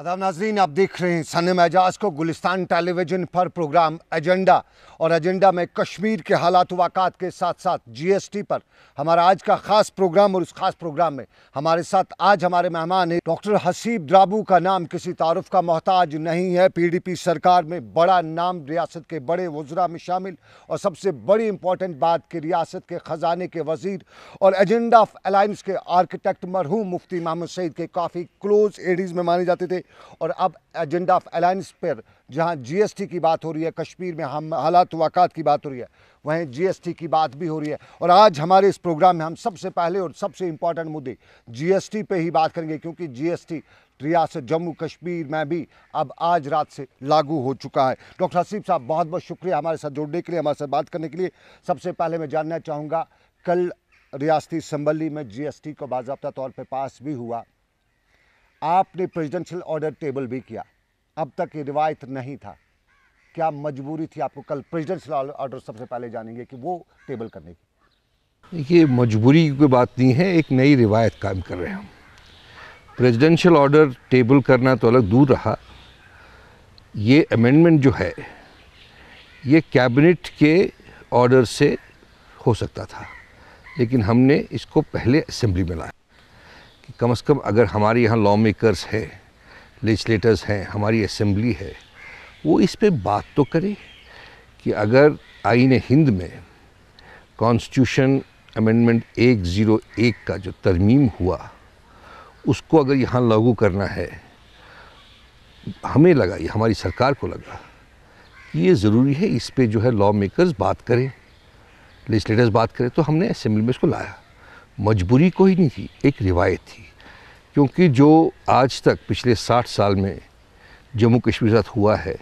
अदाब नाजरीन आप देख रहे हैं सन एजाज को गुलिस्तान टेलीविज़न पर प्रोग्राम एजेंडा और एजेंडा में कश्मीर के हालात वाक़ात के साथ साथ जीएसटी पर हमारा आज का ख़ास प्रोग्राम और उस ख़ास प्रोग्राम में हमारे साथ आज हमारे मेहमान हैं डॉक्टर हसीब द्राबू का नाम किसी तारफ़ का मोहताज नहीं है पीडीपी सरकार में बड़ा नाम रियासत के बड़े वज्रा में शामिल और सबसे बड़ी इम्पॉर्टेंट बात कि रियासत के ख़जाने के वजीर और एजेंडा ऑफ अलाइंस के आर्किटेक्ट मरहूम मुफ्ती महमूद सईद के काफ़ी क्लोज एडीज़ में माने जाते थे और अब एजेंडा ऑफ अलायंस पर जहाँ जीएसटी की बात हो रही है कश्मीर में हम हालात वाकत की बात हो रही है वहीं जीएसटी की बात भी हो रही है और आज हमारे इस प्रोग्राम में हम सबसे पहले और सबसे इम्पॉर्टेंट मुद्दे जीएसटी पे ही बात करेंगे क्योंकि जीएसटी रियासत जम्मू कश्मीर में भी अब आज रात से लागू हो चुका है डॉक्टर हसीब साहब बहुत बहुत शुक्रिया हमारे साथ जुड़ने के लिए हमारे साथ बात करने के लिए सबसे पहले मैं जानना चाहूँगा कल रियासती संबली में जीएसटी को बाबा तौर पर पास भी हुआ आपने प्रेजिडेंशियल ऑर्डर टेबल भी किया अब तक ये रिवायत नहीं था क्या मजबूरी थी आपको कल प्रेजिडेंशियल ऑर्डर सबसे पहले जानेंगे कि वो टेबल करने की देखिए मजबूरी की बात नहीं है एक नई रिवायत कायम कर रहे हैं हम प्रेजिडेंशियल ऑर्डर टेबल करना तो अलग दूर रहा ये अमेंडमेंट जो है ये कैबिनेट के ऑर्डर से हो सकता था लेकिन हमने इसको पहले असेंबली में लाया कि कम से कम अगर हमारे यहाँ लॉ मेकर्स हैं लेजिस्लेटर्स हैं हमारी असम्बली है वो इस पर बात तो करे कि अगर आइन हिंद में कॉन्स्टिट्यूशन अमेंडमेंट एक ज़ीरो एक का जो तरमीम हुआ उसको अगर यहाँ लागू करना है हमें लगा ये हमारी सरकार को लगा कि ये ज़रूरी है इस पर जो है लॉ मेकर्स बात करें लेजिस्लेटर्स बात करें तो हमने असम्बली में इसको लाया मजबूरी कोई नहीं थी एक रिवायत थी क्योंकि जो आज तक पिछले 60 साल में जम्मू कश्मीर साथ हुआ है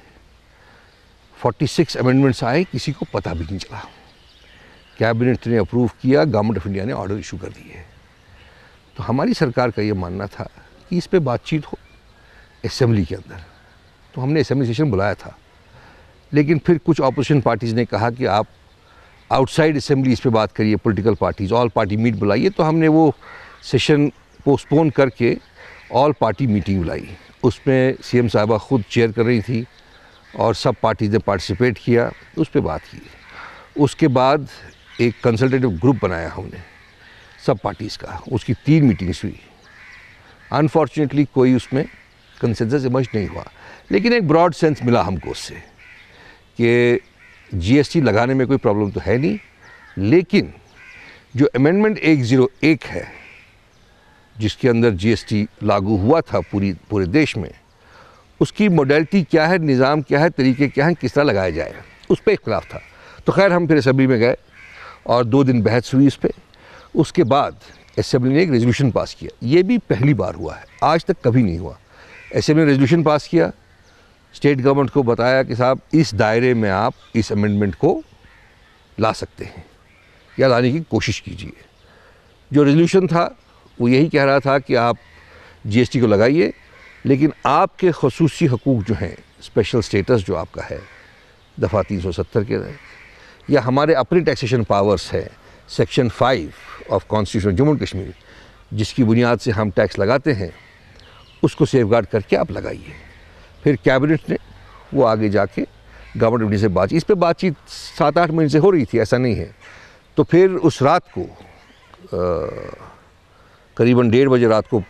46 अमेंडमेंट्स आए किसी को पता भी नहीं चला कैबिनेट ने अप्रूव किया गवर्नमेंट ऑफ इंडिया ने ऑर्डर इशू कर दिए तो हमारी सरकार का ये मानना था कि इस पर बातचीत हो असम्बली के अंदर तो हमने असम्बली सेशन बुलाया था लेकिन फिर कुछ अपोजिशन पार्टीज़ ने कहा कि आप आउटसाइड असम्बलीज़ पे बात करिए political parties all party meet बुलाइए तो हमने वो सेशन पोस्टपोन करके ऑल पार्टी मीटिंग बुलाई उसमें सीएम साहबा ख़ुद चेयर कर रही थी और सब पार्टीज़ ने पार्टिसिपेट किया उस पर बात की उसके बाद एक कंसल्टेटिव ग्रुप बनाया हमने सब पार्टीज़ का उसकी तीन मीटिंग्स हुई अनफॉर्चुनेटली कोई उसमें कंसेंसस इमर्ज नहीं हुआ लेकिन एक ब्रॉड सेंस मिला हमको उससे कि जीएसटी लगाने में कोई प्रॉब्लम तो है नहीं लेकिन जो अमेंडमेंट 101 है जिसके अंदर जीएसटी लागू हुआ था पूरी पूरे देश में उसकी मॉडलिटी क्या है निज़ाम क्या है तरीके क्या हैं किस तरह लगाया जाए उस पर इख्तलाफ था तो खैर हम फिर असम्बली में गए और दो दिन बहस हुई इस पर उसके बाद असम्बली ने एक रेजोल्यूशन पास किया ये भी पहली बार हुआ है आज तक कभी नहीं हुआ असम्बली ने रेजोल्यूशन पास किया स्टेट गवर्नमेंट को बताया कि साहब इस दायरे में आप इस अमेंडमेंट को ला सकते हैं या लाने की कोशिश कीजिए जो रेजोल्यूशन था वो यही कह रहा था कि आप जीएसटी को लगाइए लेकिन आपके खसूसी हकूक़ जो हैं स्पेशल स्टेटस जो आपका है दफ़ा 370 के या हमारे अपने टैक्सेशन पावर्स है section 5 of constitution Jammu and Kashmir जिसकी बुनियाद से हम टैक्स लगाते हैं उसको सेफ गार्ड करके आप लगाइए फिर कैबिनेट ने वो आगे जाके गवर्नमेंट ऑफ से बातचीत इस पर बातचीत सात आठ महीने से हो रही थी ऐसा नहीं है तो फिर उस रात को करीबन डेढ़ बजे रात को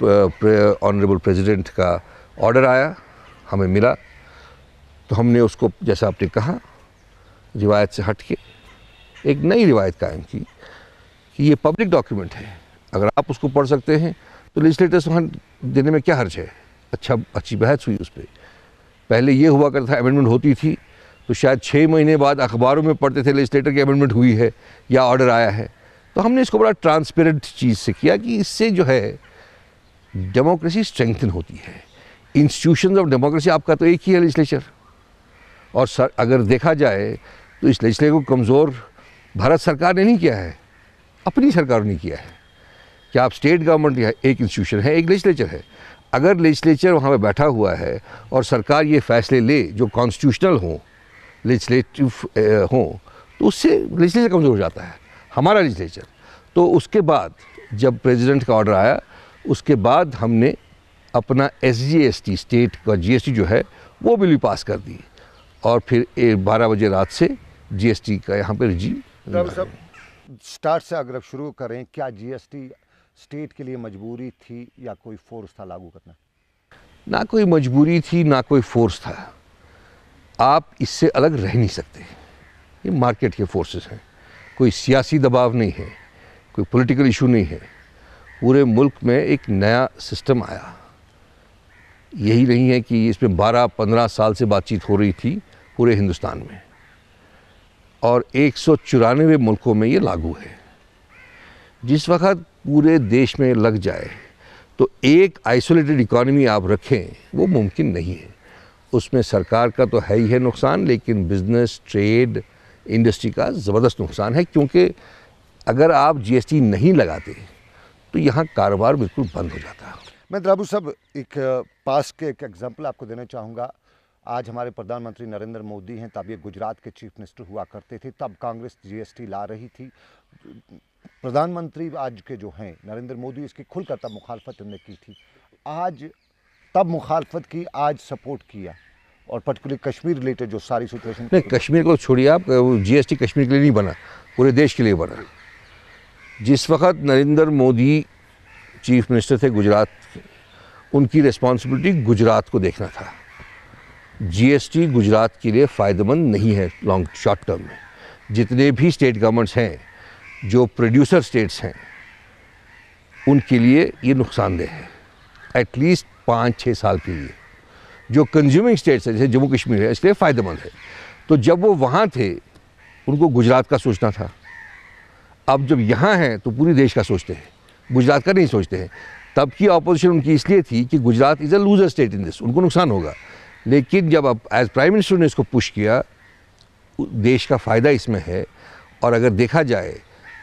ऑनरेबल प्रेसिडेंट का ऑर्डर आया हमें मिला तो हमने उसको जैसा आपने कहा रिवायत से हट के एक नई रिवायत कायम की कि ये पब्लिक डॉक्यूमेंट है अगर आप उसको पढ़ सकते हैं तो लेजिस्टर्स वहाँ देने में क्या हर्ज है अच्छा अच्छी बहस हुई उस पर पहले ये हुआ करता था अमेंडमेंट होती थी तो शायद छः महीने बाद अखबारों में पढ़ते थे लेजिस्लेटर की अमेंडमेंट हुई है या ऑर्डर आया है तो हमने इसको बड़ा ट्रांसपेरेंट चीज़ से किया कि इससे जो है डेमोक्रेसी स्ट्रेंथन होती है इंस्टीट्यूशन ऑफ डेमोक्रेसी आपका तो एक ही है लेजिस्लेचर और सर अगर देखा जाए तो इस लेजिस्लेचर को कमज़ोर भारत सरकार ने नहीं किया है अपनी सरकार ने किया है क्या आप स्टेट गवर्नमेंट या एक इंस्टीट्यूशन है एक लेजिस्लेचर है अगर लेजिस्लेचर वहाँ पे बैठा हुआ है और सरकार ये फैसले ले जो कॉन्स्टिट्यूशनल हों लेजिस्लेटिव हों तो उससे लेजिस्लेचर कमज़ोर हो जाता है हमारा लेजिस्लेचर तो उसके बाद जब प्रेसिडेंट का ऑर्डर आया उसके बाद हमने अपना एस स्टेट का टी जो है वो बिल भी पास कर दी और फिर बारह बजे रात से टी का यहाँ पर जी स्टार्ट से अगर शुरू करें क्या टी स्टेट के लिए मजबूरी थी या कोई फोर्स था लागू करना ना कोई मजबूरी थी ना कोई फोर्स था आप इससे अलग रह नहीं सकते ये मार्केट के फोर्सेस हैं कोई सियासी दबाव नहीं है कोई पॉलिटिकल इशू नहीं है पूरे मुल्क में एक नया सिस्टम आया यही नहीं है कि इसमें 12-15 साल से बातचीत हो रही थी पूरे हिंदुस्तान में और एक मुल्कों में ये लागू है जिस वक्त पूरे देश में लग जाए तो एक आइसोलेटेड इकॉनमी आप रखें वो मुमकिन नहीं है उसमें सरकार का तो है ही है नुकसान लेकिन बिजनेस ट्रेड इंडस्ट्री का ज़बरदस्त नुकसान है क्योंकि अगर आप जीएसटी नहीं लगाते तो यहाँ कारोबार बिल्कुल बंद हो जाता मैं द्राबू साहब एक पास के एक एग्जाम्पल आपको देना चाहूँगा आज हमारे प्रधानमंत्री नरेंद्र मोदी हैं तब ये गुजरात के चीफ मिनिस्टर हुआ करते थे तब कांग्रेस जीएसटी ला रही थी प्रधानमंत्री आज के जो हैं नरेंद्र मोदी इसकी खुलकर तब मुखालफत उन्होंने की थी आज तब मुखालफत की आज सपोर्ट किया और पर्टिकुलर कश्मीर रिलेटेड जो सारी सिचुएशन नहीं कश्मीर को छोड़िए आप जीएसटी कश्मीर के लिए नहीं बना पूरे देश के लिए बना जिस वक्त नरेंद्र मोदी चीफ मिनिस्टर थे गुजरात उनकी रिस्पॉन्सिबिलिटी गुजरात को देखना था जीएसटी गुजरात के लिए फ़ायदेमंद नहीं है लॉन्ग शॉर्ट टर्म में जितने भी स्टेट गवर्नमेंट्स हैं जो प्रोड्यूसर स्टेट्स हैं उनके लिए ये नुकसानदेह है एटलीस्ट पाँच छः साल के लिए जो कंज्यूमिंग स्टेट्स है जैसे जम्मू कश्मीर है इसलिए फ़ायदेमंद है तो जब वो वहाँ थे उनको गुजरात का सोचना था अब जब यहाँ हैं तो पूरी देश का सोचते हैं गुजरात का नहीं सोचते हैं तब की अपोजिशन उनकी इसलिए थी कि Gujarat is a loser state in this उनको नुकसान होगा लेकिन जब अब एज प्राइम मिनिस्टर ने इसको पुश किया देश का फ़ायदा इसमें है और अगर देखा जाए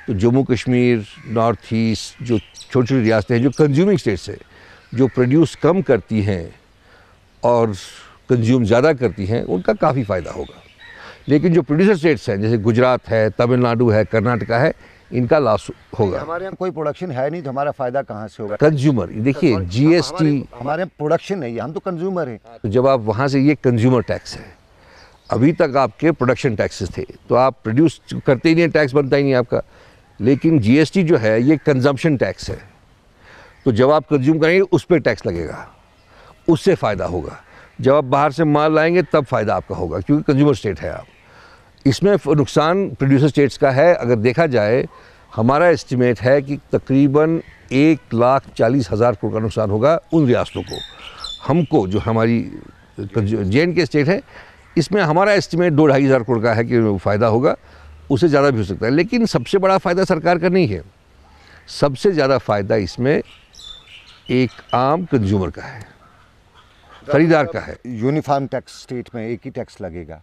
तो जम्मू कश्मीर नॉर्थ ईस्ट जो छोटी छोटी रियासतें हैं जो कंज्यूमिंग स्टेट्स हैं जो प्रोड्यूस कम करती हैं और कंज्यूम ज़्यादा करती हैं उनका काफ़ी फ़ायदा होगा लेकिन जो प्रोड्यूसर स्टेट्स हैं जैसे गुजरात है तमिलनाडु है कर्नाटका है इनका लॉस होगा हमारे यहाँ कोई प्रोडक्शन है नहीं तो हमारा फायदा कहाँ से होगा कंज्यूमर देखिए जीएसटी हमारे यहाँ प्रोडक्शन नहीं है हम तो कंज्यूमर हैं तो जब आप वहाँ से ये कंज्यूमर टैक्स है अभी तक आपके प्रोडक्शन टैक्सेस थे तो आप प्रोड्यूस करते ही नहीं टैक्स बनता ही नहीं आपका लेकिन जीएसटी जो है ये कंजम्पशन टैक्स है तो जब आप कंज्यूम करेंगे उस पर टैक्स लगेगा उससे फ़ायदा होगा जब आप बाहर से माल लाएंगे तब फ़ायदा आपका होगा क्योंकि कंज्यूमर स्टेट है आप इसमें नुकसान प्रोड्यूसर स्टेट्स का है अगर देखा जाए हमारा एस्टिमेट है कि तकरीबन एक लाख चालीस हज़ार करोड़ का नुकसान होगा उन रियासतों को हमको जो हमारी जे एंड के स्टेट है इसमें हमारा एस्टिमेट दो ढाई हज़ार करोड़ का है कि फ़ायदा होगा उससे ज़्यादा भी हो सकता है लेकिन सबसे बड़ा फ़ायदा सरकार का नहीं है सबसे ज़्यादा फ़ायदा इसमें एक आम कंज्यूमर का है खरीदार का है यूनिफॉर्म टैक्स स्टेट में एक ही टैक्स लगेगा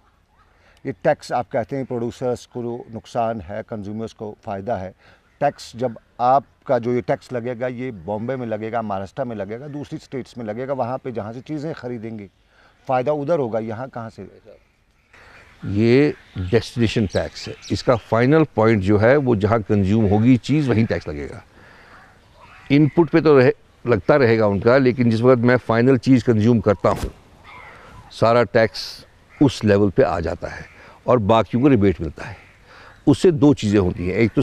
ये टैक्स आप कहते हैं प्रोड्यूसर्स को नुकसान है कंज्यूमर्स को फ़ायदा है टैक्स जब आपका जो ये टैक्स लगेगा ये बॉम्बे में लगेगा महाराष्ट्र में लगेगा दूसरी स्टेट्स में लगेगा वहाँ पे जहाँ से चीज़ें खरीदेंगे फ़ायदा उधर होगा यहाँ कहाँ से ये डेस्टिनेशन टैक्स है इसका फाइनल पॉइंट जो है वो जहाँ कंज्यूम होगी चीज़ वहीं टैक्स लगेगा इनपुट पे तो रहे लगता रहेगा उनका लेकिन जिस वक्त मैं फ़ाइनल चीज़ कंज्यूम करता हूँ सारा टैक्स उस लेवल पे आ जाता है और बाकियों को रिबेट मिलता है उससे दो चीज़ें होती हैं एक तो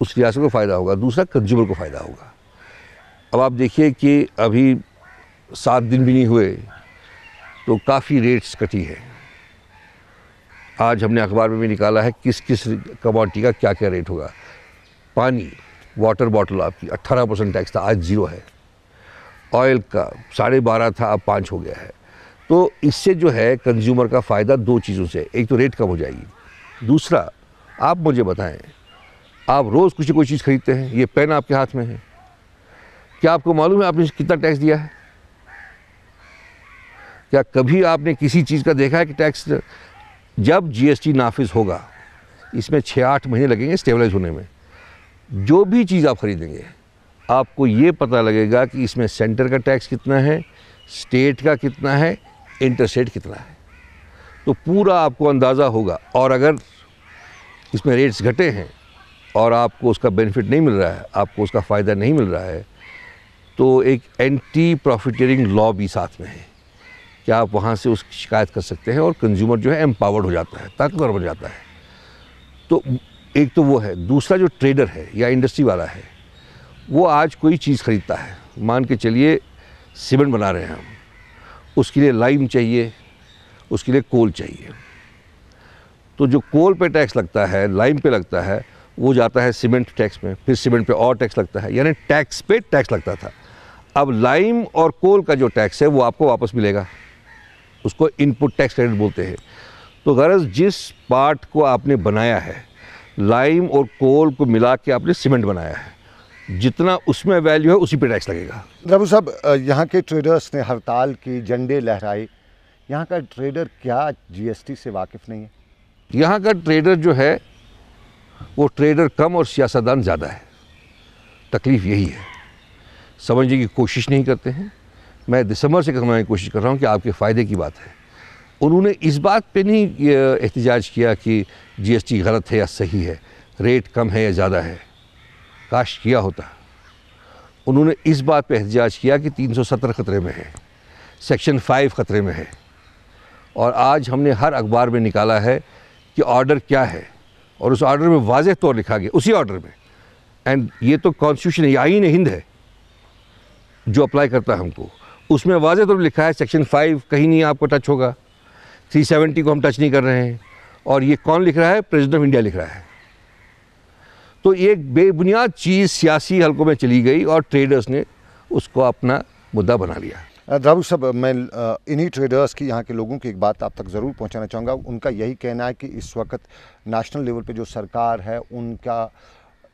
उस रियासत को फ़ायदा होगा दूसरा कंज्यूमर को फ़ायदा होगा अब आप देखिए कि अभी सात दिन भी नहीं हुए तो काफ़ी रेट्स कटी है आज हमने अखबार में भी निकाला है किस किस कमोडिटी का क्या क्या रेट होगा पानी वाटर बॉटल आपकी 18 परसेंट टैक्स था आज ज़ीरो है ऑयल का साढ़े बारह था अब पाँच हो गया है तो इससे जो है कंज्यूमर का फ़ायदा दो चीज़ों से एक तो रेट कम हो जाएगी दूसरा आप मुझे बताएं आप रोज़ कुछ कोई चीज़ खरीदते हैं ये पेन आपके हाथ में है क्या आपको मालूम है आपने कितना टैक्स दिया है क्या कभी आपने किसी चीज़ का देखा है कि टैक्स जब जीएसटी नाफिज होगा इसमें छः आठ महीने लगेंगे स्टेबलाइज होने में जो भी चीज़ आप ख़रीदेंगे आपको ये पता लगेगा कि इसमें सेंटर का टैक्स कितना है स्टेट का कितना है इंटरस्टेट कितना है तो पूरा आपको अंदाज़ा होगा और अगर इसमें रेट्स घटे हैं और आपको उसका बेनिफिट नहीं मिल रहा है आपको उसका फ़ायदा नहीं मिल रहा है तो एक एंटी प्रॉफिटरिंग लॉ भी साथ में है कि आप वहाँ से उसकी शिकायत कर सकते हैं और कंज्यूमर जो है एम्पावर्ड हो जाता है ताकतवर बन जाता है तो एक तो वो है दूसरा जो ट्रेडर है या इंडस्ट्री वाला है वो आज कोई चीज़ ख़रीदता है मान के चलिए सीमेंट बना रहे हैं हम उसके लिए लाइम चाहिए उसके लिए कोल चाहिए तो जो कोल पे टैक्स लगता है लाइम पे लगता है वो जाता है सीमेंट टैक्स में फिर सीमेंट पे और टैक्स लगता है यानी टैक्स पे टैक्स लगता था अब लाइम और कोल का जो टैक्स है वो आपको वापस मिलेगा उसको इनपुट टैक्स क्रेडिट बोलते हैं तो गरज जिस पार्ट को आपने बनाया है लाइम और कोल को मिला के आपने सीमेंट बनाया है जितना उसमें वैल्यू है उसी पे टैक्स लगेगा रबू साहब यहाँ के ट्रेडर्स ने हड़ताल की झंडे लहराए यहाँ का ट्रेडर क्या जीएसटी से वाकिफ़ नहीं है यहाँ का ट्रेडर जो है वो ट्रेडर कम और सियासतदान ज़्यादा है तकलीफ़ यही है समझने की कोशिश नहीं करते हैं मैं दिसंबर से करवाने की कोशिश कर रहा हूँ कि आपके फ़ायदे की बात है उन्होंने इस बात पे नहीं एहतजाज किया कि जीएसटी गलत है या सही है रेट कम है या ज़्यादा है काश किया होता उन्होंने इस बात पे एहतजाज किया कि 370 ख़तरे में है सेक्शन 5 ख़तरे में है और आज हमने हर अखबार में निकाला है कि ऑर्डर क्या है और उस ऑर्डर में वाज तौर लिखा गया उसी ऑर्डर में एंड ये तो कॉन्स्टिट्यूशन आइन हिंद है जो अप्लाई करता है हमको उसमें वाज तौर लिखा है सेक्शन फाइव कहीं नहीं आपको टच होगा थ्री सेवेंटी को हम टच नहीं कर रहे हैं और ये कौन लिख रहा है प्रेसिडेंट ऑफ इंडिया लिख रहा है तो ये बेबुनियाद चीज़ सियासी हलकों में चली गई और ट्रेडर्स ने उसको अपना मुद्दा बना लिया राहुल साहब मैं इन्हीं ट्रेडर्स की यहाँ के लोगों की एक बात आप तक ज़रूर पहुँचाना चाहूँगा उनका यही कहना है कि इस वक्त नेशनल लेवल पे जो सरकार है उनका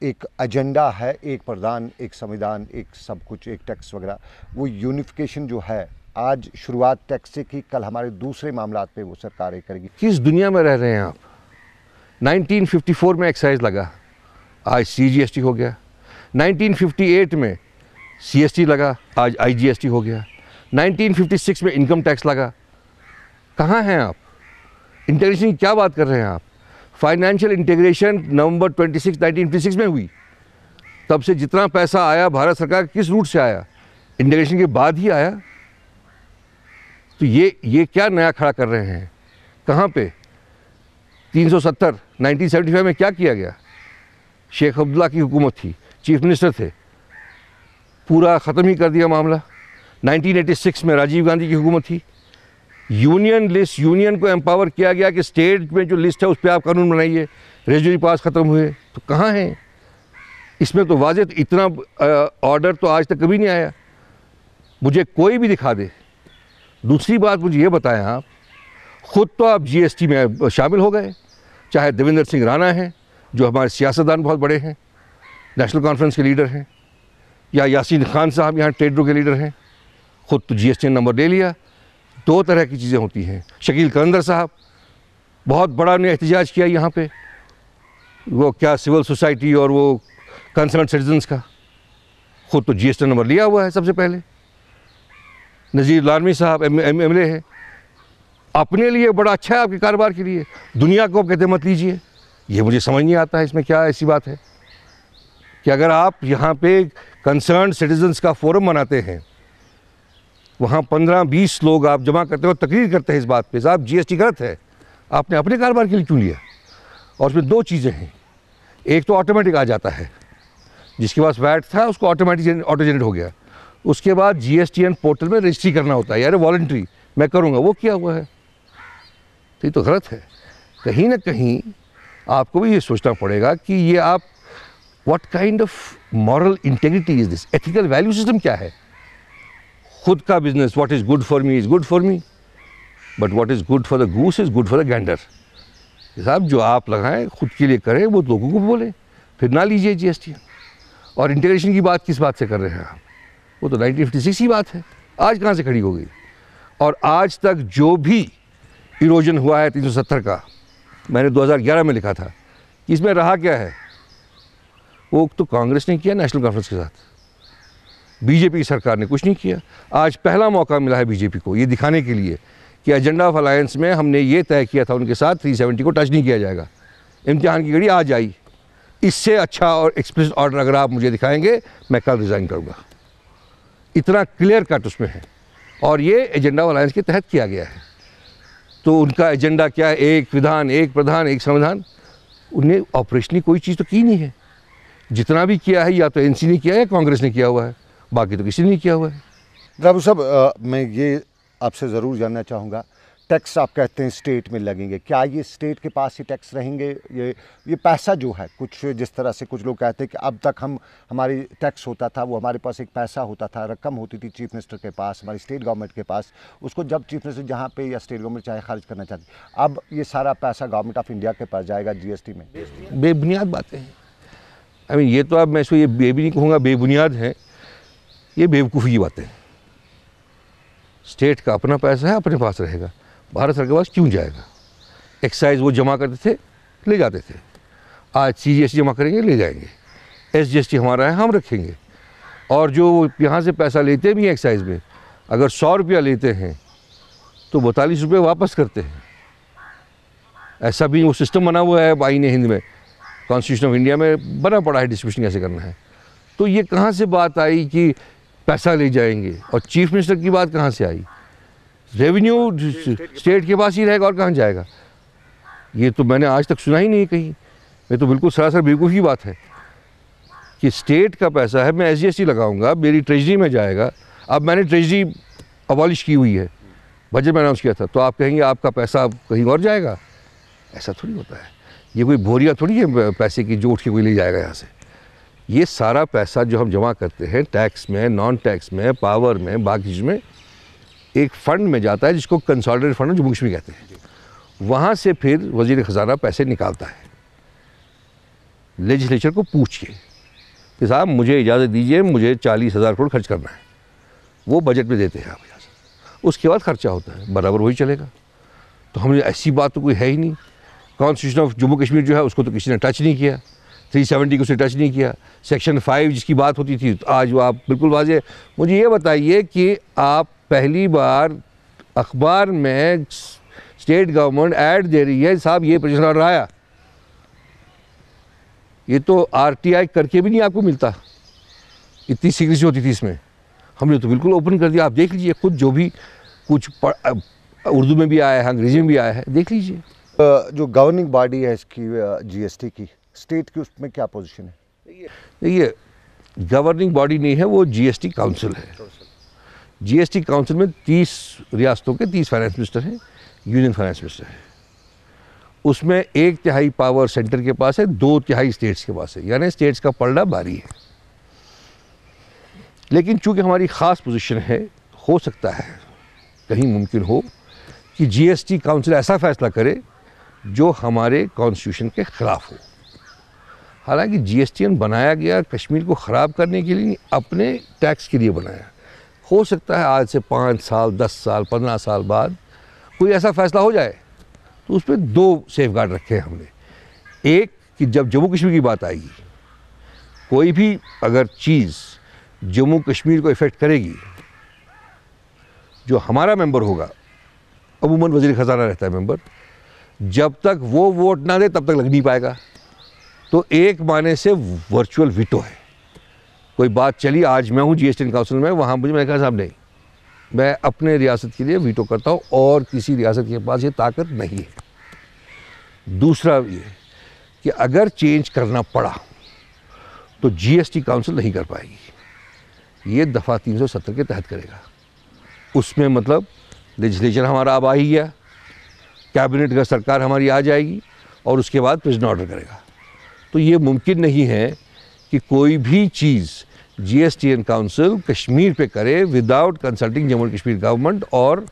एक एजेंडा है एक प्रधान एक संविधान एक सब कुछ एक टैक्स वगैरह वो यूनिफिकेशन जो है आज शुरुआत टैक्स से की कल हमारे दूसरे मामला पे वो सरकारें करेगी किस दुनिया में रह रहे हैं आप 1954 में एक्साइज लगा आज सीजीएसटी हो गया 1958 में सीएसटी लगा आज आईजीएसटी हो गया 1956 में इनकम टैक्स लगा कहाँ हैं आप इंटरनेशनल क्या बात कर रहे हैं आप फाइनेंशियल इंटीग्रेशन नवंबर 26 1956 में हुई तब से जितना पैसा आया भारत सरकार किस रूट से आया इंटीग्रेशन के बाद ही आया तो ये ये क्या नया खड़ा कर रहे हैं कहाँ पे 370 1975 में क्या किया गया शेख अब्दुल्ला की हुकूमत थी चीफ मिनिस्टर थे पूरा ख़त्म ही कर दिया मामला 1986 में राजीव गांधी की हुकूमत थी यूनियन लिस्ट यूनियन को एम्पावर किया गया कि स्टेट में जो लिस्ट है उस पर आप कानून बनाइए रेजुरी पास ख़त्म हुए तो कहाँ हैं इसमें तो वाज इतना ऑर्डर तो आज तक कभी नहीं आया मुझे कोई भी दिखा दे दूसरी बात मुझे ये बताएं आप ख़ुद तो आप जीएसटी में शामिल हो गए चाहे देवेंद्र सिंह राणा हैं जो हमारे सियासतदान बहुत बड़े हैं नेशनल कॉन्फ्रेंस के लीडर हैं या यासीन खान साहब यहाँ ट्रेडरों के लीडर हैं ख़ुद तो जी नंबर ले लिया दो तरह की चीज़ें होती हैं शकील कलंदर साहब बहुत बड़ा उन्हें एहतजाज किया यहाँ पे वो क्या सिविल सोसाइटी और वो कंसर्न सिटीजन्स का ख़ुद तो जीएसटी नंबर लिया हुआ है सबसे पहले नज़ीर लालमी साहब एम एम एल हैं अपने लिए बड़ा अच्छा है आपके कारोबार के लिए दुनिया को आप कहते मत लीजिए ये मुझे समझ नहीं आता है इसमें क्या ऐसी बात है कि अगर आप यहाँ पे कंसर्न सिटीजन्स का फोरम बनाते हैं वहाँ पंद्रह बीस लोग आप जमा करते हो तकरीर करते हैं इस बात पे साहब जीएसटी गलत है आपने अपने कारोबार के लिए क्यों लिया और उसमें दो चीज़ें हैं एक तो ऑटोमेटिक आ जाता है जिसके पास वैट था उसको ऑटोमेटिक ऑटो जनरेट हो गया उसके बाद जी पोर्टल में रजिस्ट्री करना होता है यार वॉल्ट्री मैं करूँगा वो किया हुआ है तो ये तो गलत है कहीं ना कहीं आपको भी ये सोचना पड़ेगा कि ये आप what kind of moral integrity is this ethical value system क्या है खुद का business what is good for me is good for me but what is good for the goose is good for the gander साहब जो आप लगाएं खुद के लिए करें वो लोगों को बोले फिर ना लीजिए जी और इंटीग्रेशन की बात किस बात से कर रहे हैं आप वो तो सिक्स ही बात है आज कहाँ से खड़ी हो गई और आज तक जो भी इरोजन हुआ है 370 का मैंने 2011 में लिखा था कि इसमें रहा क्या है वो तो कांग्रेस ने किया नेशनल कॉन्फ्रेंस के साथ बीजेपी सरकार ने कुछ नहीं किया आज पहला मौका मिला है बीजेपी को ये दिखाने के लिए कि एजेंडा ऑफ अलायंस में हमने ये तय किया था उनके साथ 370 को टच नहीं किया जाएगा इम्तिहान की घड़ी आज आई इससे अच्छा और एक्सप्रेस ऑर्डर अगर आप मुझे दिखाएंगे मैं कल रिज़ाइन करूँगा इतना क्लियर कट उसमें है और ये एजेंडा ऑफ अलायंस के तहत किया गया है तो उनका एजेंडा क्या है एक विधान एक प्रधान एक संविधान उन्हें ऑपरेशनली कोई चीज़ तो की नहीं है जितना भी किया है या तो एनसी ने किया है या कांग्रेस ने किया हुआ है बाकी तो किसी ने किया हुआ है डॉक्टर साहब मैं ये आपसे ज़रूर जानना चाहूँगा टैक्स आप कहते हैं स्टेट में लगेंगे क्या ये स्टेट के पास ही टैक्स रहेंगे ये ये पैसा जो है कुछ जिस तरह से कुछ लोग कहते हैं कि अब तक हम हमारी टैक्स होता था वो हमारे पास एक पैसा होता था रकम होती थी चीफ मिनिस्टर के पास हमारी स्टेट गवर्नमेंट के पास उसको जब चीफ मिनिस्टर जहाँ पे या स्टेट गवर्नमेंट चाहे खर्च करना चाहती अब ये सारा पैसा गवर्नमेंट ऑफ इंडिया के पास जाएगा जी में बेबुनियाद बातें हैं आई मीन ये तो अब मैं इसको ये भी नहीं कहूँगा बेबुनियाद है ये बेवकूफ़ी की बातें स्टेट का अपना पैसा है अपने पास रहेगा भारत सरकार के पास क्यों जाएगा एक्साइज वो जमा करते थे ले जाते थे आज सी जी एस जमा करेंगे ले जाएंगे एस जी एस टी हमारा है हम रखेंगे और जो यहाँ से पैसा लेते भी हैं एक्साइज में अगर सौ रुपया लेते हैं तो बतालीस रुपये वापस करते हैं ऐसा भी वो सिस्टम बना हुआ है ने हिंद में कॉन्स्टिट्यूशन ऑफ इंडिया में बना पड़ा है डिस्ट्रीब्यूशन कैसे करना है तो ये कहाँ से बात आई कि पैसा ले जाएंगे और चीफ मिनिस्टर की बात कहाँ से आई रेवेन्यू स्टेट के पास ही रहेगा और कहाँ जाएगा ये तो मैंने आज तक सुना ही नहीं कहीं ये तो बिल्कुल सरासर बेवकूफ़ी बात है कि स्टेट का पैसा है मैं एस जी लगाऊंगा मेरी ट्रेजरी में जाएगा अब मैंने ट्रेजरी अबॉलिश की हुई है बजट में अनाउंस किया था तो आप कहेंगे आपका पैसा कहीं और जाएगा ऐसा थोड़ी होता है ये कोई भोरिया थोड़ी है पैसे की जो उठ के कोई ले जाएगा यहाँ से ये सारा पैसा जो हम जमा करते हैं टैक्स में नॉन टैक्स में पावर में बाकी में एक फ़ंड में जाता है जिसको कंसॉलिडेटेड फंड जो मुकशमी कहते हैं वहाँ से फिर वजीर ख़जाना पैसे निकालता है लेजिस्लेचर को पूछिए कि साहब मुझे इजाज़त दीजिए मुझे चालीस हज़ार करोड़ खर्च करना है वो बजट में देते हैं आप इजाज़त उसके बाद ख़र्चा होता है बराबर वही चलेगा तो हमें ऐसी बात तो कोई है ही नहीं कॉन्स्टिट्यूशन ऑफ जम्मू कश्मीर जो है उसको तो किसी ने टच नहीं किया 370 को उसे टच नहीं किया सेक्शन फाइव जिसकी बात होती थी तो आज वो आप बिल्कुल वाजे मुझे ये बताइए कि आप पहली बार अखबार में स्टेट गवर्नमेंट ऐड दे रही है साहब ये प्रश्न ऑर्डर आया ये तो आरटीआई करके भी नहीं आपको मिलता इतनी सीरियस होती थी इसमें हमने तो बिल्कुल ओपन कर दिया आप देख लीजिए खुद जो भी कुछ उर्दू में भी आया है अंग्रेजी में भी आया है देख लीजिए जो गवर्निंग बॉडी है इसकी जीएसटी की स्टेट की उसमें क्या पोजीशन है देखिए गवर्निंग बॉडी नहीं है वो जीएसटी काउंसिल है जीएसटी काउंसिल में तीस रियासतों के तीस फाइनेंस मिनिस्टर हैं यूनियन फाइनेंस मिनिस्टर हैं उसमें एक तिहाई पावर सेंटर के पास है दो तिहाई स्टेट्स के पास है यानी स्टेट्स का पलड़ा भारी है लेकिन चूंकि हमारी ख़ास पोजीशन है हो सकता है कहीं मुमकिन हो कि जीएसटी काउंसिल ऐसा फैसला करे जो हमारे कॉन्स्टिट्यूशन के ख़िलाफ़ हो हालांकि जीएसटीएन बनाया गया कश्मीर को ख़राब करने के लिए अपने टैक्स के लिए बनाया हो सकता है आज से पाँच साल दस साल पंद्रह साल बाद कोई ऐसा फैसला हो जाए तो उस पर दो सेफ गार्ड रखे हैं हमने एक कि जब जम्मू कश्मीर की बात आएगी कोई भी अगर चीज़ जम्मू कश्मीर को इफ़ेक्ट करेगी जो हमारा मेंबर होगा अमूमन वजीर ख़जाना रहता है मेंबर जब तक वो वोट ना दे तब तक लग नहीं पाएगा तो एक माने से वर्चुअल विटो है कोई बात चली आज मैं हूँ जी काउंसिल में वहाँ मुझे मैंने कहा साहब नहीं मैं अपने रियासत के लिए वीटो करता हूँ और किसी रियासत के पास ये ताकत नहीं है दूसरा ये कि अगर चेंज करना पड़ा तो जीएसटी काउंसिल नहीं कर पाएगी ये दफ़ा 370 के तहत करेगा उसमें मतलब लेजिस्लेशन हमारा अब आ ही गया कैबिनेट का सरकार हमारी आ जाएगी और उसके बाद प्रिजन ऑर्डर करेगा तो ये मुमकिन नहीं है कि कोई भी चीज़ टी एंड काउंसिल कश्मीर पे करे without consulting Jammu Kashmir government और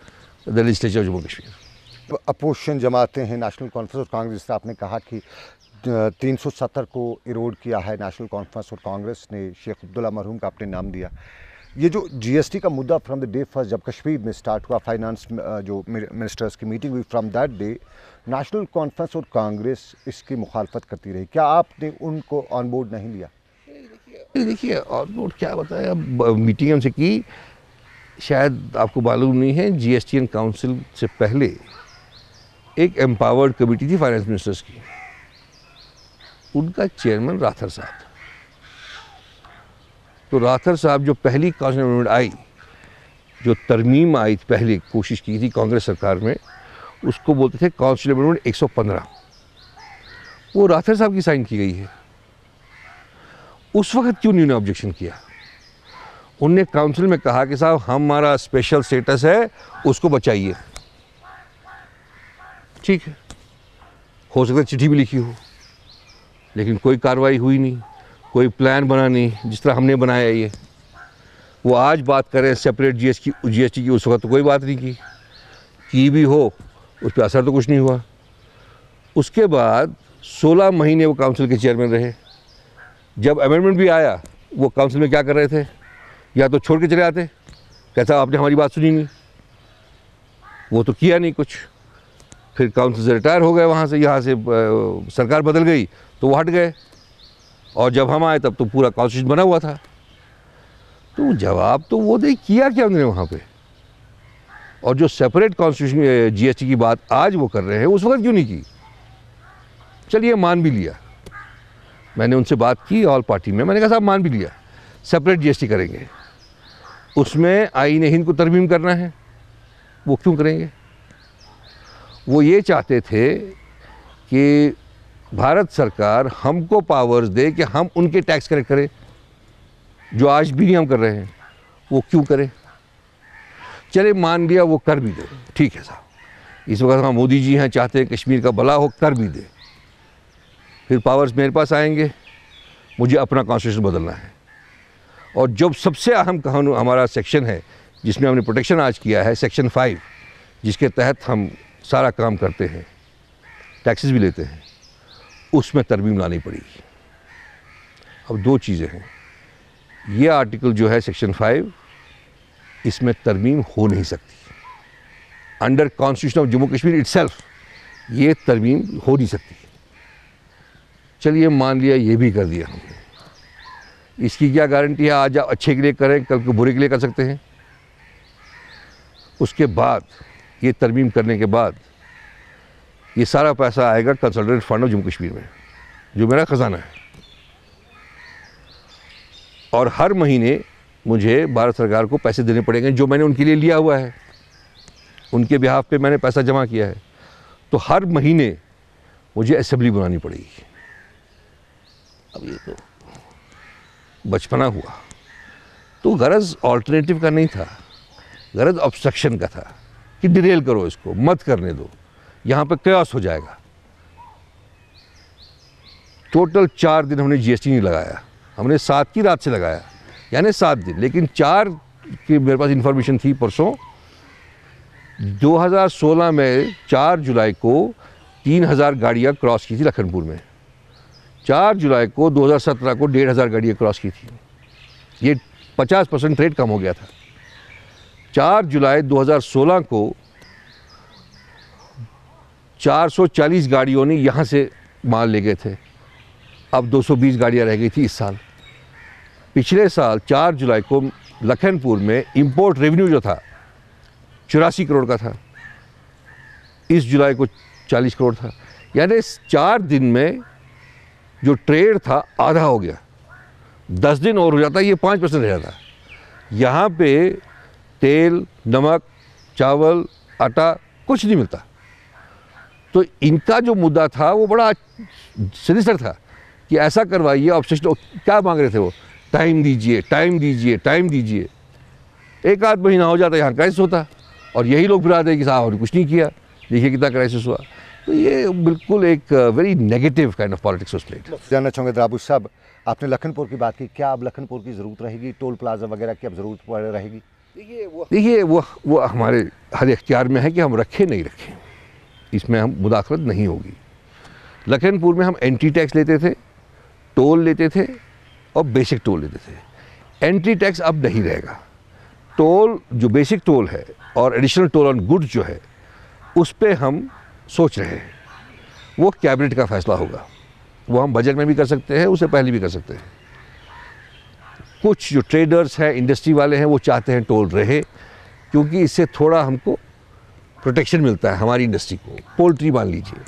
the legislature of Jammu Kashmir opposition जमाते हैं नेशनल कॉन्फ्रेंस और कांग्रेस ने आपने कहा कि 370 को इरोड किया है नेशनल कॉन्फ्रेंस और कांग्रेस ने शेख अब्दुल्ला मरहूम का अपने नाम दिया ये जो जीएसटी का मुद्दा फ्रॉम द डे फर्स्ट जब कश्मीर में स्टार्ट हुआ फाइनेंस जो मिनिस्टर्स की मीटिंग हुई from that day national conference और कांग्रेस इसकी मुखालफत करती रही क्या आपने उनको ऑन बोर्ड नहीं लिया देखिए ऑन बोर्ड क्या बताया मीटिंग हमसे की शायद आपको मालूम नहीं है टी एन काउंसिल से पहले एक एम्पावर्ड कमेटी थी फाइनेंस मिनिस्टर्स की उनका चेयरमैन राथर साहब था तो राथर साहब जो पहली कॉन्स्टिट्यूमेंट आई जो तरमीम आई पहले कोशिश की थी कांग्रेस सरकार में उसको बोलते थे कॉन्स्टिट्यूमेंट 115 वो राथर साहब की साइन की गई है उस वक्त क्यों उन्होंने ऑब्जेक्शन किया उनने काउंसिल में कहा कि साहब हमारा स्पेशल स्टेटस है उसको बचाइए ठीक है हो सकता है चिट्ठी भी लिखी हो लेकिन कोई कार्रवाई हुई नहीं कोई प्लान बना नहीं जिस तरह हमने बनाया ये वो आज बात करें सेपरेट जी एस की जी एस टी की उस वक्त तो कोई बात नहीं की की भी हो उस पर असर तो कुछ नहीं हुआ उसके बाद 16 महीने वो काउंसिल के चेयरमैन रहे जब अमेंडमेंट भी आया वो काउंसिल में क्या कर रहे थे या तो छोड़ के चले आते कैसा आपने हमारी बात सुनी नहीं वो तो किया नहीं कुछ फिर काउंसिल से रिटायर हो गए वहाँ से यहाँ से सरकार बदल गई तो वो हट गए और जब हम आए तब तो पूरा कॉन्स्टिट्यूशन बना हुआ था तो जवाब तो वो दे किया क्या उन्होंने वहाँ पे और जो सेपरेट कॉन्स्टिट्यूशन जीएसटी की बात आज वो कर रहे हैं उस वक्त क्यों नहीं की चलिए मान भी लिया मैंने उनसे बात की ऑल पार्टी में मैंने कहा साहब मान भी लिया सेपरेट जीएसटी करेंगे उसमें आईन हिंद को तरमीम करना है वो क्यों करेंगे वो ये चाहते थे कि भारत सरकार हमको पावर्स दे कि हम उनके टैक्स कलेक्ट करें जो आज भी नहीं हम कर रहे हैं वो क्यों करें चले मान लिया वो कर भी दे ठीक है साहब इस वक्त हाँ मोदी जी हैं चाहते हैं कश्मीर का भला हो कर भी दे फिर पावर्स मेरे पास आएंगे मुझे अपना कॉन्स्टिट्यूशन बदलना है और जब सबसे अहम कहानू हमारा सेक्शन है जिसमें हमने प्रोटेक्शन आज किया है सेक्शन फाइव जिसके तहत हम सारा काम करते हैं टैक्सेस भी लेते हैं उसमें तरमीम लानी पड़ी अब दो चीज़ें हैं ये आर्टिकल जो है सेक्शन फाइव इसमें तरमीम हो नहीं सकती under constitution of Jammu Kashmir itself ये तरमीम हो नहीं सकती चलिए मान लिया ये भी कर दिया हमने इसकी क्या गारंटी है आज आप अच्छे के लिए करें कल को बुरे के लिए कर सकते हैं उसके बाद ये तरमीम करने के बाद ये सारा पैसा आएगा consultant fund of Jammu Kashmir में जो मेरा ख़जाना है और हर महीने मुझे भारत सरकार को पैसे देने पड़ेंगे जो मैंने उनके लिए लिया हुआ है उनके बिहाफ पे मैंने पैसा जमा किया है तो हर महीने मुझे असेंबली बनानी पड़ेगी अब ये तो बचपना हुआ तो गरज ऑल्टरनेटिव का नहीं था गरज ऑब्स्ट्रक्शन का था कि डिरेल करो इसको मत करने दो यहाँ पर क्रॉस हो जाएगा टोटल चार दिन हमने जीएसटी नहीं लगाया हमने सात की रात से लगाया यानी सात दिन लेकिन चार की मेरे पास इन्फॉर्मेशन थी परसों 2016 में 4 जुलाई को 3000 गाड़ियाँ क्रॉस की थी लखनपुर में 4 जुलाई को 2017 को डेढ़ हज़ार गाड़ियाँ क्रॉस की थी ये 50 परसेंट रेट कम हो गया था 4 जुलाई 2016 को 440 गाड़ियों ने यहाँ से माल ले गए थे अब 220 गाड़ियाँ रह गई थी इस साल पिछले साल 4 जुलाई को लखनपुर में इंपोर्ट रेवेन्यू जो था चौरासी करोड़ का था इस जुलाई को 40 करोड़ था यानी चार दिन में जो ट्रेड था आधा हो गया दस दिन और हो जाता ये पाँच परसेंट रह जाता यहाँ पे तेल नमक चावल आटा कुछ नहीं मिलता तो इनका जो मुद्दा था वो बड़ा सिनिस्टर था कि ऐसा करवाइए ऑब्सेशन क्या मांग रहे थे वो टाइम दीजिए टाइम दीजिए टाइम दीजिए एक आध महीना हो जाता यहाँ क्राइसिस होता और यही लोग फिर आते हैं कि साहब हमने कुछ नहीं किया देखिए कितना क्राइसिस हुआ तो ये बिल्कुल एक very negative kind of politics उस प्लेट जानना चाहूँगे द्राबू साहब आपने लखनपुर की बात की क्या अब लखनपुर की ज़रूरत रहेगी टोल प्लाजा वगैरह की अब ज़रूरत रहेगी देखिए वो देखिए वो वो हमारे हर इख्तियार में है कि हम रखें नहीं रखें इसमें हम मुदाखलत नहीं होगी लखनपुर में हम एंट्री टैक्स लेते थे टोल लेते थे और बेसिक टोल लेते थे एंट्री टैक्स अब नहीं रहेगा टोल जो बेसिक टोल है और एडिशनल टोल ऑन गुड जो है उस पर हम सोच रहे हैं वो कैबिनेट का फैसला होगा वो हम बजट में भी कर सकते हैं उससे पहले भी कर सकते हैं कुछ जो ट्रेडर्स हैं इंडस्ट्री वाले हैं वो चाहते हैं टोल रहे क्योंकि इससे थोड़ा हमको प्रोटेक्शन मिलता है हमारी इंडस्ट्री को पोल्ट्री मान लीजिए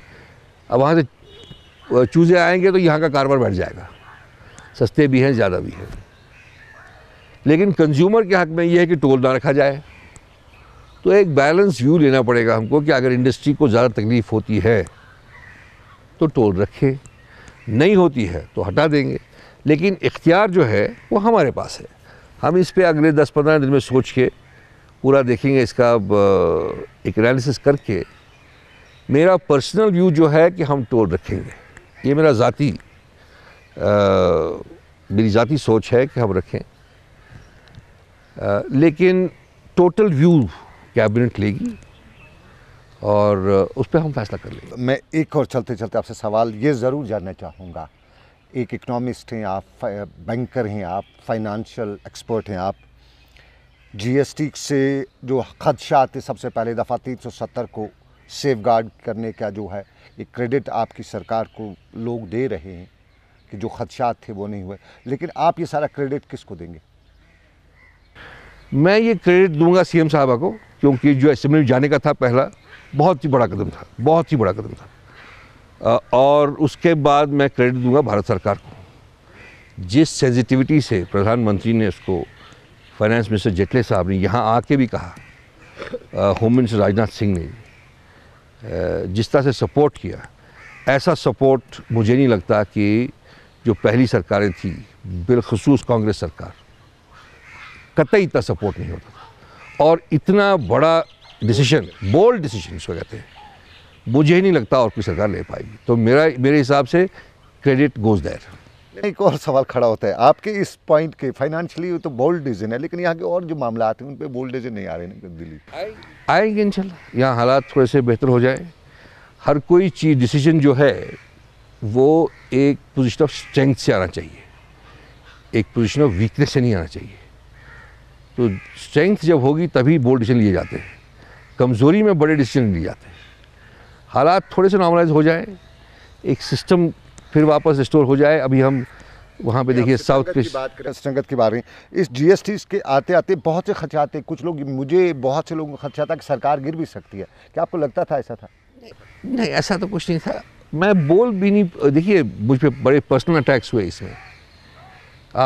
अब वहाँ से चूज़े आएंगे तो यहाँ का कारोबार बैठ जाएगा सस्ते भी हैं ज़्यादा भी हैं लेकिन कंज्यूमर के हक में यह है कि टोल ना रखा जाए तो एक बैलेंस व्यू लेना पड़ेगा हमको कि अगर इंडस्ट्री को ज़्यादा तकलीफ़ होती है तो टोल रखें नहीं होती है तो हटा देंगे लेकिन इख्तियार जो है वो हमारे पास है हम इस पर अगले दस पंद्रह दिन में सोच के पूरा देखेंगे इसका एक एनालिसिस करके मेरा पर्सनल व्यू जो है कि हम टोल रखेंगे ये मेरा ज़ाती मेरी ज़ाती सोच है कि हम रखें आ, लेकिन टोटल व्यू कैबिनेट लेगी और उस पर हम फैसला कर लेंगे मैं एक और चलते चलते आपसे सवाल ये ज़रूर जानना चाहूँगा एक इकनॉमिस्ट हैं आप बैंकर हैं आप फाइनेंशियल एक्सपर्ट हैं आप जीएसटी से जो खदशा थे सबसे पहले दफ़ा तीन सौ सत्तर को सेफ गार्ड करने का जो है ये क्रेडिट आपकी सरकार को लोग दे रहे हैं कि जो खदशात थे वो नहीं हुए लेकिन आप ये सारा क्रेडिट किसको देंगे मैं ये क्रेडिट दूंगा सीएम साहबा को क्योंकि जो असम्बली जाने का था पहला बहुत ही बड़ा कदम था बहुत ही बड़ा कदम था और उसके बाद मैं क्रेडिट दूंगा भारत सरकार को जिस सेंसिटिविटी से प्रधानमंत्री ने उसको फाइनेंस मिनिस्टर जेटले साहब ने यहाँ आके भी कहा होम मिनिस्टर राजनाथ सिंह ने जिस तरह से सपोर्ट किया ऐसा सपोर्ट मुझे नहीं लगता कि जो पहली सरकारें थी बिलखसूस कांग्रेस सरकार कतई इतना सपोर्ट नहीं होता था और इतना बड़ा डिसीजन बोल्ड डिसीजन इसको कहते हैं मुझे ही नहीं लगता और कोई सरकार ले पाएगी तो मेरा मेरे हिसाब से क्रेडिट गोज़ दैर एक और सवाल खड़ा होता है आपके इस पॉइंट के फाइनेंशियली तो बोल्ड डिसीजन है लेकिन यहाँ के और जो मामला हैं उन पर बोल्ड डिसीजन नहीं आ रहे हैं दिल्ली आएंगे इंशाल्लाह यहाँ हालात थोड़े से बेहतर हो जाए हर कोई चीज़ डिसीजन जो है वो एक पोजिशन ऑफ स्ट्रेंथ से आना चाहिए एक पोजिशन ऑफ वीकनेस से नहीं आना चाहिए तो स्ट्रेंथ जब होगी तभी बोल्ड डिसीजन लिए जाते हैं कमज़ोरी में बड़े डिसीजन लिए जाते हैं हालात थोड़े से नॉर्मलाइज हो जाए एक सिस्टम फिर वापस स्टोर हो जाए अभी हम वहाँ पे देखिए साउथ की बात करें संगत के बारे में इस जीएसटी के आते आते बहुत से आते कुछ लोग मुझे बहुत से लोगों को खदशा था कि सरकार गिर भी सकती है क्या आपको लगता था ऐसा था नहीं ऐसा तो कुछ नहीं था मैं बोल भी नहीं देखिए मुझ पर बड़े पर्सनल अटैक्स हुए इसमें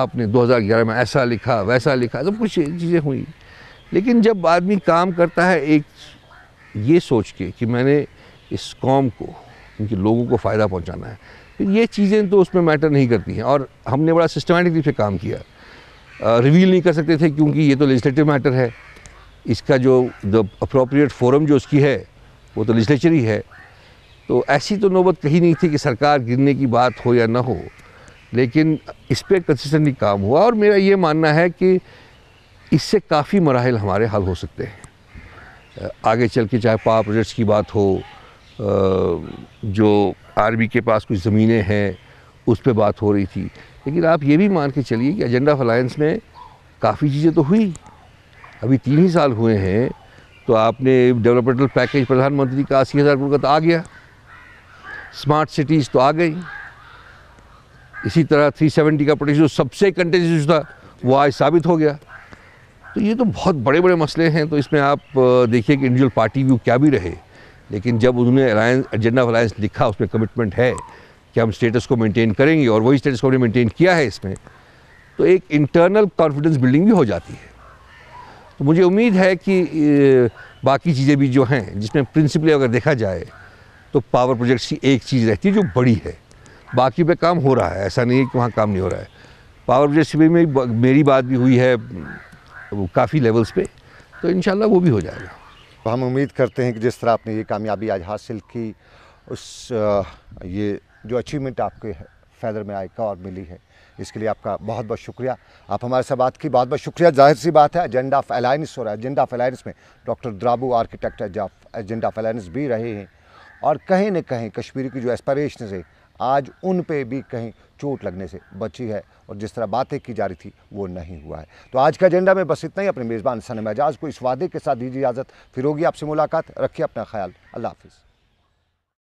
आपने 2011 में ऐसा लिखा वैसा लिखा सब कुछ चीज़ें हुई लेकिन जब आदमी काम करता है एक ये सोच के कि मैंने इस कॉम को इनके लोगों को फ़ायदा पहुंचाना है ये चीज़ें तो उसमें मैटर नहीं करती हैं और हमने बड़ा सिस्टमेटिकली से काम किया रिवील नहीं कर सकते थे क्योंकि ये तो लेजिस्लेटिव मैटर है इसका जो द अप्रोप्रिएट फोरम जो उसकी है वो तो लेजिस्लेचर ही है तो ऐसी तो नौबत कहीं नहीं थी कि सरकार गिरने की बात हो या ना हो लेकिन इस पर कंसिस्टेंटली काम हुआ और मेरा ये मानना है कि इससे काफ़ी मराहल हमारे हल हो सकते हैं आगे चल के चाहे पावर प्रोजेक्ट्स की बात हो जो आर्मी के पास कुछ ज़मीनें हैं उस पर बात हो रही थी लेकिन आप ये भी मान के चलिए कि एजेंडा अलायंस में काफ़ी चीज़ें तो हुई अभी तीन ही साल हुए हैं तो आपने डेवलपमेंटल पैकेज प्रधानमंत्री का अस्सी हज़ार करोड़ का तो आ गया स्मार्ट सिटीज़ तो आ गई इसी तरह 370 का प्रोटेक्शन जो सबसे कंटेजियस था वो आज साबित हो गया तो ये तो बहुत बड़े बड़े मसले हैं तो इसमें आप देखिए कि इंडिविजुअल पार्टी व्यू क्या भी रहे लेकिन जब उन्होंने अलायंस एजेंडा ऑफ अलायंस लिखा उसमें कमिटमेंट है कि हम स्टेटस को मेंटेन करेंगे और वही स्टेटस को हमने मेंटेन किया है इसमें तो एक इंटरनल कॉन्फिडेंस बिल्डिंग भी हो जाती है तो मुझे उम्मीद है कि बाकी चीज़ें भी जो हैं जिसमें प्रिंसिपली अगर देखा जाए तो पावर प्रोजेक्ट्स की एक चीज़ रहती है जो बड़ी है बाकी पे काम हो रहा है ऐसा नहीं है कि वहाँ काम नहीं हो रहा है पावर प्रोजेक्ट्स में मेरी बात भी हुई है काफ़ी लेवल्स पे तो इन वो भी हो जाएगा तो हम उम्मीद करते हैं कि जिस तरह आपने ये कामयाबी आज हासिल की उस ये जो अचीवमेंट आपके फैदर में का और मिली है इसके लिए आपका बहुत बहुत शुक्रिया आप हमारे साथ बात की बहुत बहुत शुक्रिया जाहिर सी बात है एजेंडा ऑफ अलायंस हो रहा है एजेंडा ऑफ अलायंस में doctor Drabu architect agenda of alliance भी रहे हैं और कहीं न कहीं कश्मीरी की जो एस्परेशन है आज उन पर भी कहीं चोट लगने से बची है और जिस तरह बातें की जा रही थी वो नहीं हुआ है तो आज का एजेंडा में बस इतना ही अपने मेज़बान सन एजाज को इस वादे के साथ दीजिए इजाज़त फिर होगी आपसे मुलाकात रखिए अपना ख्याल अल्लाह हाफिज़